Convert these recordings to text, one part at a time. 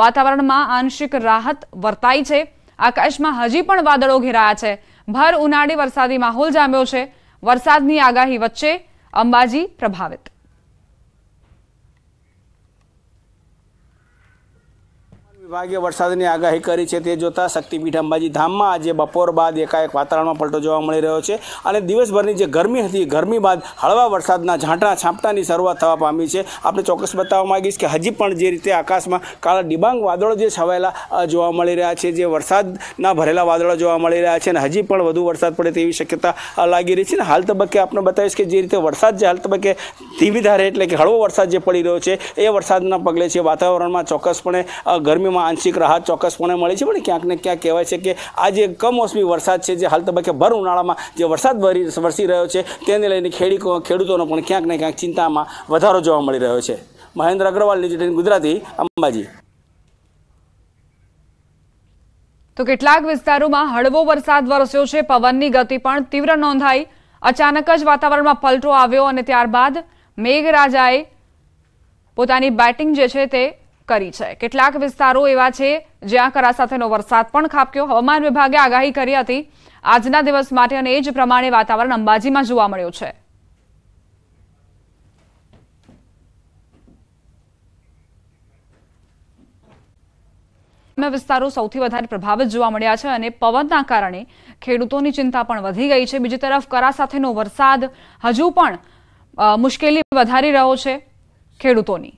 વાતાવરણમાં આંશિક રાહત વર્તાઈ છે આકાશમાં હજી પણ વાદળો ઘેરાયા છે ભર ઉનાળી વરસાદી માહોલ જામ્યો છે વરસાદની આગાહી વચ્ચે અંબાજી પ્રભાવિત વાગે વરસાદની આગાહી કરી છે તે જોતા શક્તિપીઠ અંબાજી ધામમાં આજે બપોર બાદ એકાએક વાતાવરણમાં પલટો જોવા મળી રહ્યો છે અને દિવસભરની જે ગરમી હતી ગરમી બાદ હળવા વરસાદના ઝાંટા છાંપટાની શરૂઆત થવા પામી છે આપણે ચોક્કસ બતાવવા માગીશ કે હજી પણ જે રીતે આકાશમાં કાળા ડિબાંગ વાદળો જે છવાયેલા જોવા મળી રહ્યા છે જે વરસાદના ભરેલા વાદળો જોવા મળી રહ્યા છે અને હજી પણ વધુ વરસાદ પડે તેવી શક્યતા લાગી રહી છે અને હાલ તબક્કે આપણે બતાવીશ કે જે રીતે વરસાદ જે હાલ તબક્કે ધીમી ધારે એટલે કે હળવો વરસાદ જે પડી રહ્યો છે એ વરસાદના પગલે છે વાતાવરણમાં ચોક્કસપણે ગરમીમાં ખેડૂતોમાં આંશિક રાહત ચોક્કસપણે મળી છે પણ ક્યાંક ને ક્યાંક કહેવાય છે કે આ જે કમોસમી વરસાદ છે જે હાલ તબક્કે ભર ઉનાળામાં જે વરસાદ ભરી વરસી રહ્યો છે તેને લઈને ખેડી ખેડૂતોનો પણ ક્યાંક ને ક્યાંક ચિંતામાં વધારો જોવા મળી રહ્યો છે મહેન્દ્ર અગ્રવાલ ન્યૂઝ ગુજરાતી અંબાજી તો કેટલાક વિસ્તારોમાં હળવો વરસાદ વરસ્યો છે પવનની ગતિ પણ તીવ્ર નોંધાઈ અચાનક જ વાતાવરણમાં પલટો આવ્યો અને ત્યારબાદ મેઘરાજાએ પોતાની બેટિંગ જે છે તે કરી છે કેટલાક વિસ્તારો એવા છે જ્યાં કરા સાથેનો વરસાદ પણ ખાબક્યો હવામાન વિભાગે આગાહી કરી હતી આજના દિવસ માટે અને એ જ પ્રમાણે વાતાવરણ અંબાજીમાં જોવા મળ્યું છે વિસ્તારો સૌથી વધારે પ્રભાવિત જોવા મળ્યા છે અને પવનના કારણે ખેડૂતોની ચિંતા પણ વધી ગઈ છે બીજી તરફ કરા સાથેનો વરસાદ હજુ પણ મુશ્કેલી વધારી રહ્યો છે ખેડૂતોની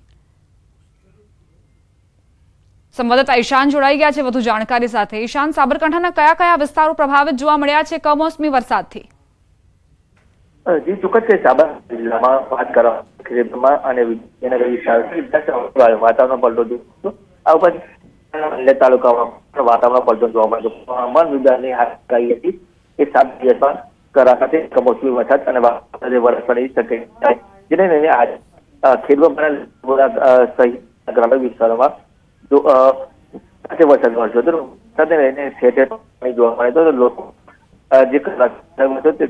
સંવાદદાતા ઈશાન જોડાઈ ગયા છે વધુ જાણકારી સાથે ઈશાન સાબરકાંઠાના કયા કયા વિસ્તારો પ્રભાવિત જોવા મળ્યા છે કમોસમી વરસાદથી જી ચોક્કસ છે સાબરકાંઠા જિલ્લામાં વાત કરવામાં અને વિદ્યાનગર વિસ્તાર વાતાવરણ પલટો આ ઉપરાંત તાલુકામાં વાતાવરણ પલટો જોવા મળ્યો હવામાન વિભાગની હતી કે સાત દિવસમાં કરાકાતે કમોસમી વરસાદ અને વરસાદ પડી શકે જેને લઈને આજ ખેડૂત સહિત ગ્રામ્ય વિસ્તારોમાં સાથે વરસાદ વરસ્યો હતો સાથે રહીને શેઠે જોવા મળે તો લોકો જે કલાક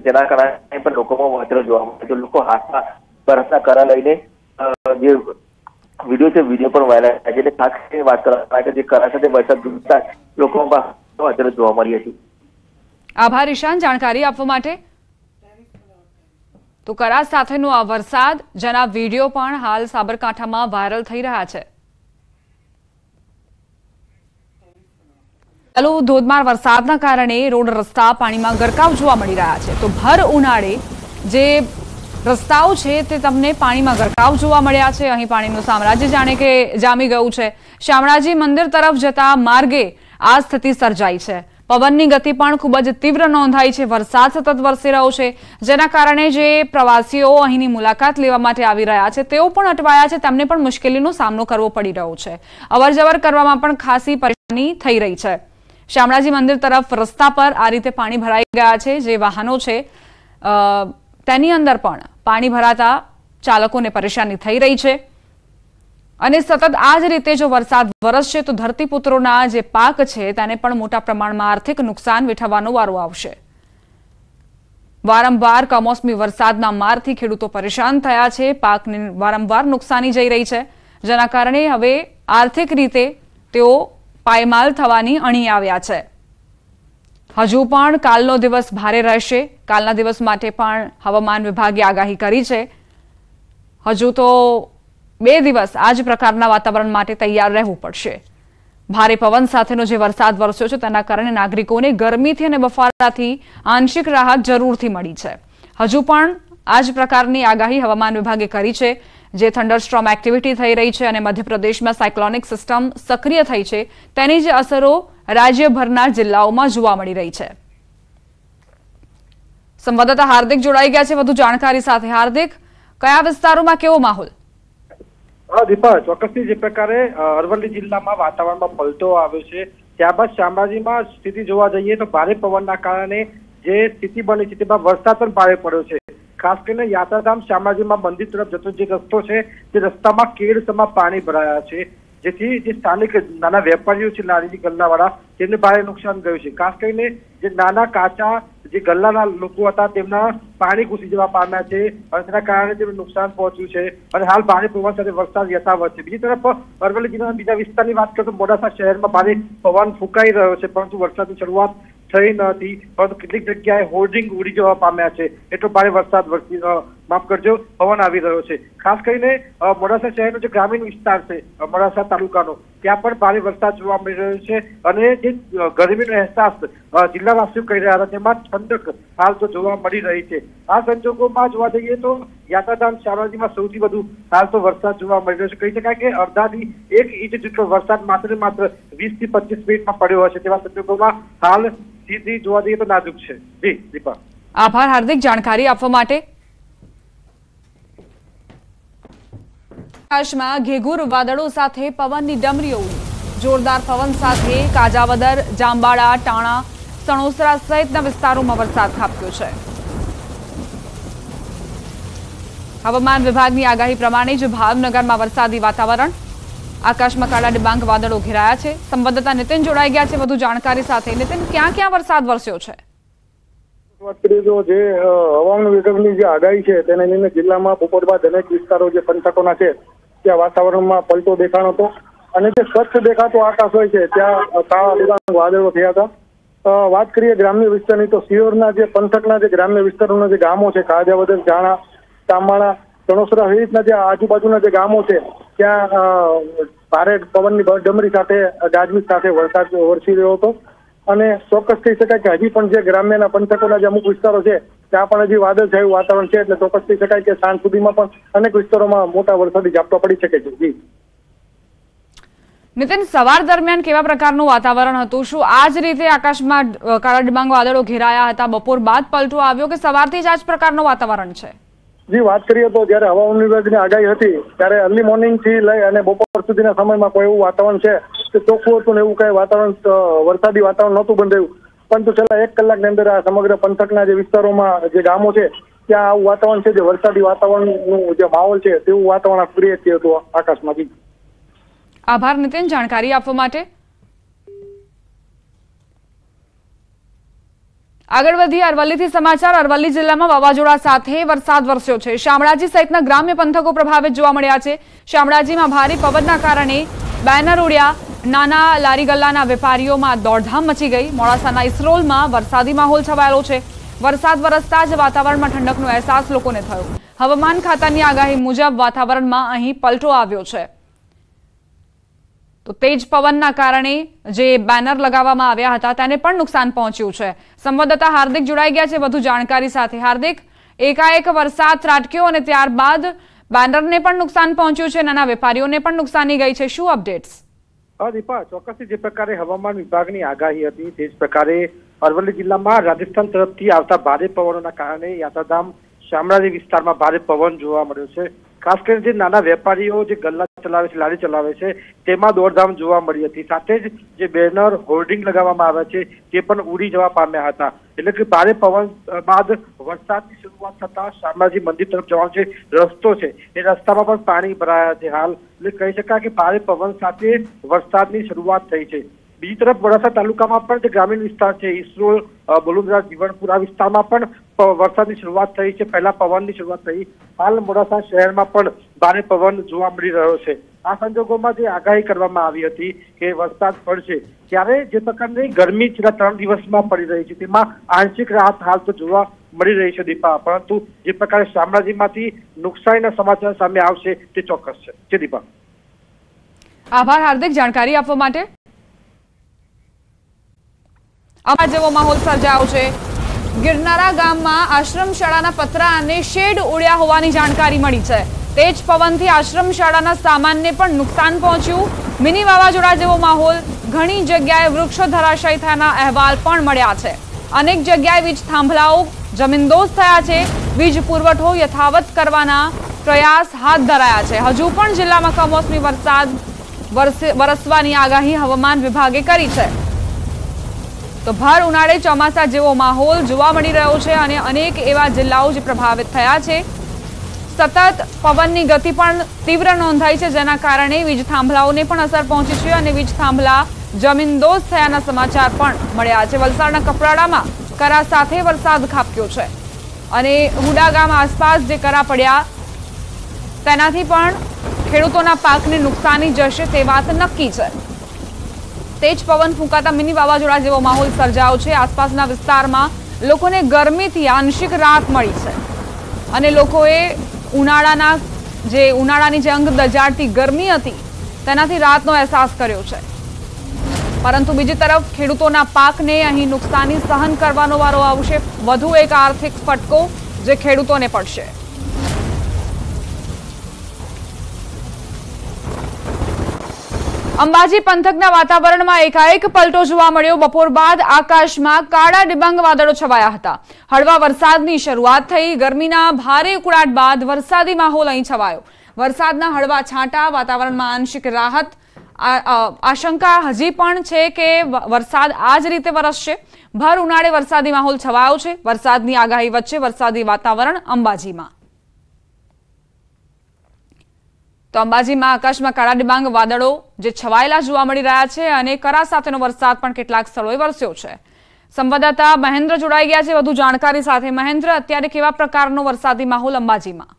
તેના કારણે પણ લોકોમાં વતરો જોવા મળે તો લોકો હાથમાં બરફના કરા લઈને જે વિડીયો છે વિડીયો પણ વાયરલ થાય છે એટલે ખાસ કરીને વાત કરવા માટે જે કરા સાથે વરસાદ જોતા લોકોમાં વતરો જોવા મળી હતી આભાર ઈશાન જાણકારી આપવા માટે તો કરા સાથેનો આ વરસાદ જેના વિડીયો પણ હાલ સાબરકાંઠામાં વાયરલ થઈ રહ્યા છે ચાલુ ધોધમાર વરસાદના કારણે રોડ રસ્તા પાણીમાં ગરકાવ જોવા મળી રહ્યા છે તો ભર ઉનાળે જે રસ્તાઓ છે તે તમને પાણીમાં ગરકાવ જોવા મળ્યા છે અહીં પાણીનું સામ્રાજ્ય જાણે કે જામી ગયું છે શામળાજી મંદિર તરફ જતા માર્ગે આ સ્થિતિ સર્જાઈ છે પવનની ગતિ પણ ખૂબ જ તીવ્ર નોંધાઈ છે વરસાદ સતત વરસી રહ્યો છે જેના કારણે જે પ્રવાસીઓ અહીંની મુલાકાત લેવા માટે આવી રહ્યા છે તેઓ પણ અટવાયા છે તેમને પણ મુશ્કેલીનો સામનો કરવો પડી રહ્યો છે અવરજવર કરવામાં પણ ખાસી પરેશાની થઈ રહી છે શામળાજી મંદિર તરફ રસ્તા પર આ રીતે પાણી ભરાઈ ગયા છે જે વાહનો છે તેની અંદર પણ પાણી ભરાતા ચાલકોને પરેશાની થઈ રહી છે અને સતત આ જ રીતે જો વરસાદ વરસશે તો ધરતીપુત્રોના જે પાક છે તેને પણ મોટા પ્રમાણમાં આર્થિક નુકસાન વેઠવાનો વારો આવશે વારંવાર કમોસમી વરસાદના મારથી ખેડૂતો પરેશાન થયા છે પાકને વારંવાર નુકસાની જઈ રહી છે જેના કારણે હવે આર્થિક રીતે તેઓ પાયમાલ થવાની અણી આવ્યા છે હજુ પણ કાલનો દિવસ ભારે રહેશે કાલના દિવસ માટે પણ હવામાન વિભાગે આગાહી કરી છે હજુ તો બે દિવસ આ જ પ્રકારના વાતાવરણ માટે તૈયાર રહેવું પડશે ભારે પવન સાથેનો જે વરસાદ વરસ્યો છે તેના કારણે નાગરિકોને ગરમીથી અને બફારાથી આંશિક રાહત જરૂરથી મળી છે હજુ પણ આ જ પ્રકારની આગાહી હવામાન વિભાગે કરી છે જે થંડરસ્ટ્રોમ એક્ટિવિટી થઈ રહી છે અને મધ્યપ્રદેશમાં સાયક્લોનિક સિસ્ટમ સક્રિય થઈ છે તેની જે અસરો રાજ્યભરના જિલ્લાઓમાં જોવા મળી રહી છે સંવાદદાતા હાર્દિક જોડાઈ ગયા છે વધુ જાણકારી સાથે હાર્દિક કયા વિસ્તારોમાં કેવો માહોલ દીપા ચોક્કસથી જે પ્રકારે અરવલ્લી જિલ્લામાં વાતાવરણમાં પલટો આવ્યો છે ત્યારબાદ શામળાજીમાં સ્થિતિ જોવા જઈએ તો ભારે પવનના કારણે જે સ્થિતિ બની છે તેમાં વરસાદ પણ ભારે પડ્યો છે ખાસ કરીને યાત્રાધામ શામળાજીમાં મંદિર તરફ જતો જે રસ્તો છે તે રસ્તામાં કેડસમાં પાણી ભરાયા છે જેથી જે સ્થાનિક નાના વેપારીઓ છે નાની ગલ્લાવાળા તેમને ભારે નુકસાન થયું છે ખાસ કરીને જે નાના કાચા જે ગલ્લાના લોકો હતા તેમના પાણી ઘૂસી જવા પામ્યા છે અને તેના કારણે તેમને નુકસાન પહોંચ્યું છે અને હાલ ભારે પવન સાથે વરસાદ યથાવત છે બીજી તરફ અરવલ્લી જિલ્લાના બીજા વિસ્તારની વાત કરો તો મોડાસા શહેરમાં ભારે પવન ફૂંકાઈ રહ્યો છે પરંતુ વરસાદની શરૂઆત થઈ ન હતી પરંતુ કેટલીક જગ્યાએ હોર્ડિંગ ઉડી જવા પામ્યા છે એટલો ભારે વરસાદ વરસી માફ કરજો પવન આવી રહ્યો છે ખાસ કરીને મોડાસા શહેરનો જે ગ્રામીણ વિસ્તાર છે મોડાસા તાલુકાનો ત્યાં પણ ભારે વરસાદ જોવા મળી રહ્યો છે અને જે ગરમીનો અહેસાસ જિલ્લાવાસીઓ કરી રહ્યા હતા તેમાં ઠંડક હાલ તો જોવા મળી રહી છે આ સંજોગોમાં જોવા જઈએ તો યાત્રાધામ શામળાજીમાં સૌથી વધુ હાલ તો વરસાદ જોવા મળી રહ્યો છે કહી શકાય કે અડધાથી એક ઇંચ જેટલો વરસાદ માત્ર માત્ર વીસ થી પચીસ મિનિટમાં પડ્યો હશે તેવા સંજોગોમાં હાલ સ્થિતિ જોવા જઈએ તો નાજુક છે જી દીપા આભાર હાર્દિક જાણકારી આપવા માટે આકાશમાં ઘેઘુર વાદળો સાથે પવનની ડમરીઓ જોરદાર પવન સાથે કાજાવદર જાંબાળા ટાણા સણોસરા સહિતના વિસ્તારોમાં વરસાદ ખાબક્યો છે હવામાન વિભાગની આગાહી પ્રમાણે જ ભાવનગરમાં વરસાદી વાતાવરણ આકાશમાં કાળા ડિબાંગ વાદળો ઘેરાયા છે સંવાદદાતા નીતિન જોડાઈ ગયા છે વધુ જાણકારી સાથે નીતિન ક્યાં ક્યાં વરસાદ વરસ્યો છે વાત કરીએ તો જે હવામાન વિભાગની જે આગાહી છે તેને લઈને જિલ્લામાં બપોર બાદ અનેક વિસ્તારો જે પંથકોના છે ત્યાં વાતાવરણમાં પલટો દેખાણ હતો અને જે સ્વચ્છ દેખાતો આકાશ હોય છે ત્યાં વાદળો થયા હતા વાત કરીએ ગ્રામ્ય વિસ્તારની તો સિયોરના જે પંથકના જે ગ્રામ્ય વિસ્તારોના જે ગામો છે કાજાવદર જાણા તામાણા ચણોસરા એવી રીતના જે આજુબાજુના જે ગામો છે ત્યાં ભારે પવનની ડમરી સાથે ગાજવીજ સાથે વરસાદ વરસી રહ્યો હતો અને ચોક્કસ કહી શકાય કે હજી પણ જે ગ્રામ્યના પંથકોના જે અમુક વિસ્તારો છે ત્યાં પણ હજી વાદળ વાદળછાયું વાતાવરણ છે એટલે ચોક્કસ કહી શકાય કે સાંજ સુધીમાં પણ અનેક વિસ્તારોમાં મોટા વરસાદી ઝાપટા પડી શકે છે જી નિતિન સવાર દરમિયાન કેવા પ્રકારનું વાતાવરણ હતું શું આ જ રીતે આકાશમાં કાળા ડિબાંગ વાદળો ઘેરાયા હતા બપોર બાદ પલટો આવ્યો કે સવારથી જ આ જ પ્રકારનું વાતાવરણ છે જી વાત કરીએ તો જ્યારે હવામાન વિભાગની આગાહી હતી ત્યારે અર્લી મોર્નિંગ થી લઈ અને બપોર સુધીના સમયમાં કોઈ એવું વાતાવરણ છે કે ચોખ્ખું હતું ને એવું કઈ વાતાવરણ વરસાદી વાતાવરણ નહોતું બંધાયું પરંતુ છેલ્લા એક કલાકની અંદર આ સમગ્ર પંથકના જે વિસ્તારોમાં જે ગામો છે ત્યાં આવું વાતાવરણ છે જે વરસાદી વાતાવરણનું જે માહોલ છે તેવું વાતાવરણ ક્રિએટ થયું હતું આકાશમાંથી આભાર નિતિન જાણકારી આપવા માટે આગળ વધી અરવલ્લીથી સમાચાર અરવલ્લી જિલ્લામાં વાવાઝોડા સાથે વરસાદ વરસ્યો છે શામળાજી સહિતના ગ્રામ્ય પંથકો પ્રભાવિત જોવા મળ્યા છે શામળાજીમાં ભારે પવનના કારણે બેનર ઉડ્યા નાના લારી ગલ્લાના વેપારીઓમાં દોડધામ મચી ગઈ મોડાસાના ઇસરોલમાં વરસાદી માહોલ છવાયેલો છે વરસાદ વરસતા જ વાતાવરણમાં ઠંડકનો અહેસાસ લોકોને થયો હવામાન ખાતાની આગાહી મુજબ વાતાવરણમાં અહીં પલટો આવ્યો છે તો તેજ પવનના કારણે જે બેનર લગાવવામાં આવ્યા હતા તેને પણ નુકસાન પહોંચ્યું છે સંવાદદાતા હાર્દિક જોડાઈ ગયા છે વધુ જાણકારી સાથે હાર્દિક એકાએક વરસાદ ત્રાટક્યો અને ત્યારબાદ બેનરને પણ નુકસાન પહોંચ્યું છે નાના વેપારીઓને પણ નુકસાની ગઈ છે શું અપડેટ્સ દીપા ચોક્કસથી જે પ્રકારે હવામાન વિભાગની આગાહી હતી તે જ પ્રકારે અરવલ્લી જિલ્લામાં રાજસ્થાન તરફથી આવતા ભારે પવનોના કારણે યાત્રાધામ શામળાજી વિસ્તારમાં ભારે પવન જોવા મળ્યો છે ખાસ કરીને જે નાના વેપારીઓ જે ગલ્લા ચલાવે છે લારી ચલાવે છે તેમાં દોડધામ જોવા મળી હતી સાથે જ જે બેનર હોર્ડિંગ લગાવવામાં આવ્યા છે તે પણ ઉડી જવા પામ્યા હતા એટલે કે ભારે પવન બાદ વરસાદની શરૂઆત થતા શામળાજી મંદિર તરફ જવાનો જે રસ્તો છે એ રસ્તામાં પણ પાણી ભરાયા છે હાલ એટલે કહી શકાય કે ભારે પવન સાથે વરસાદની શરૂઆત થઈ છે બીજી તરફ મોડાસા તાલુકામાં પણ જે ગ્રામીણ વિસ્તાર છે ઈસરોલ બલુદરા જીવણપુર વિસ્તારમાં પણ વરસાદની શરૂઆત થઈ છે પહેલા પવનની શરૂઆત થઈ હાલ મોડાસા શહેરમાં પણ ભારે પવન જોવા મળી રહ્યો છે આ સંજોગોમાં જે આગાહી કરવામાં આવી હતી કે વરસાદ પડશે ત્યારે જે પ્રકારની ગરમી છેલ્લા ત્રણ દિવસમાં પડી રહી છે તેમાં આંશિક રાહત હાલ તો જોવા મળી રહી છે દીપા પરંતુ જે પ્રકારે શામળાજીમાંથી નુકસાનના સમાચાર સામે આવશે તે ચોક્કસ છે જે દીપા આભાર હાર્દિક જાણકારી આપવા માટે આવા જેવો માહોલ સર્જાયો છે ગિરનારા ગામમાં આશ્રમ શાળાના પતરા અને શેડ ઉડ્યા હોવાની જાણકારી મળી છે તેજ પવનથી આશ્રમ શાળાના સામાનને પણ નુકસાન પહોંચ્યું મિની વાવાઝોડા જેવો માહોલ ઘણી જગ્યાએ વૃક્ષો ધરાશય થયાના અહેવાલ પણ મળ્યા છે અનેક જગ્યાએ વીજ થાંભલાઓ જમીનદોસ્ત થયા છે વીજ પુરવઠો યથાવત કરવાના પ્રયાસ હાથ ધરાયા છે હજુ પણ જિલ્લામાં કમોસમી વરસાદ વરસવાની આગાહી હવામાન વિભાગે કરી છે તો ભર ઉનાળે ચોમાસા જેવો માહોલ જોવા મળી રહ્યો છે અને અનેક એવા જિલ્લાઓ જે પ્રભાવિત થયા છે સતત પવનની ગતિ પણ તીવ્ર નોંધાઈ છે જેના કારણે વીજ થાંભલાઓને પણ અસર પહોંચી છે અને વીજ થાંભલા જમીનદોસ્ત થયાના સમાચાર પણ મળ્યા છે વલસાડના કપરાડામાં કરા સાથે વરસાદ ખાબક્યો છે અને હુડા ગામ આસપાસ જે કરા પડ્યા તેનાથી પણ ખેડૂતોના પાકને નુકસાની જશે તે વાત નક્કી છે તેજ પવન ફૂંકાતા મિની વાવાઝોડા જેવો માહોલ સર્જાયો છે આસપાસના વિસ્તારમાં લોકોને ગરમીથી આંશિક રાહત મળી છે અને લોકોએ ઉનાળાના જે ઉનાળાની જે અંગ દજાડતી ગરમી હતી તેનાથી રાતનો અહેસાસ કર્યો છે પરંતુ બીજી તરફ ખેડૂતોના પાકને અહીં નુકસાની સહન કરવાનો વારો આવશે વધુ એક આર્થિક ફટકો જે ખેડૂતોને પડશે અંબાજી પંથકના વાતાવરણમાં એકાએક પલટો જોવા મળ્યો બપોર બાદ આકાશમાં કાળા ડિબાંગ વાદળો છવાયા હતા હળવા વરસાદની શરૂઆત થઈ ગરમીના ભારે ઉકળાટ બાદ વરસાદી માહોલ અહીં છવાયો વરસાદના હળવા છાંટા વાતાવરણમાં આંશિક રાહત આશંકા હજી પણ છે કે વરસાદ આ જ રીતે વરસશે ભર ઉનાળે વરસાદી માહોલ છવાયો છે વરસાદની આગાહી વચ્ચે વરસાદી વાતાવરણ અંબાજીમાં તો અંબાજીમાં આકાશમાં કાળા ડિબાંગ વાદળો જે છવાયેલા જોવા મળી રહ્યા છે અને કરા સાથેનો વરસાદ પણ કેટલાક સ્થળોએ વરસ્યો છે સંવાદદાતા મહેન્દ્ર જોડાઈ ગયા છે વધુ જાણકારી સાથે મહેન્દ્ર અત્યારે કેવા પ્રકારનો વરસાદી માહોલ અંબાજીમાં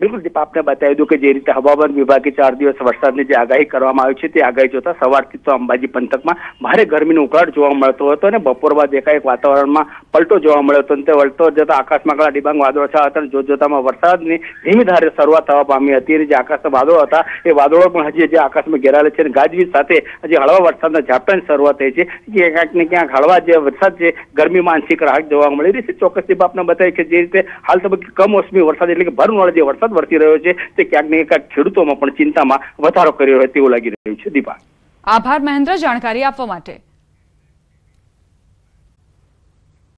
બિલકુલ દીપ આપને બતાવી દઉં કે જે રીતે હવામાન વિભાગે ચાર દિવસ વરસાદની જે આગાહી કરવામાં આવી છે તે આગાહી જોતા સવારથી તો અંબાજી પંથકમાં ભારે ગરમીનો ઉકળાટ જોવા મળતો હતો અને બપોર બાદ એકાએક વાતાવરણમાં પલટો જોવા મળ્યો હતો અને તે વળતો જતા આકાશમાં કાળા ડિબાંગ વાદળો છા હતા અને જોતજોતામાં વરસાદની ધીમી ધારે શરૂઆત થવા પામી હતી અને જે આકાશના વાદળો હતા એ વાદળો પણ હજી જે આકાશમાં ઘેરાયેલા છે અને ગાજવીજ સાથે હજી હળવા વરસાદના ઝાપટાની શરૂઆત થઈ છે કે ક્યાંક ને ક્યાંક હળવા જે વરસાદ છે ગરમીમાં માનસિક રાહત જોવા મળી રહી છે ચોક્કસ દીપ આપને બતાવી કે જે રીતે હાલ તબક્કે કમોસમી વરસાદ એટલે કે ભરનવાળો જે વરસાદ વરસાદ વરસી રહ્યો છે તે ક્યાંક ને ક્યાંક ખેડૂતોમાં પણ ચિંતામાં વધારો કર્યો હોય તેવું લાગી રહ્યું છે દીપા આભાર મહેન્દ્ર જાણકારી આપવા માટે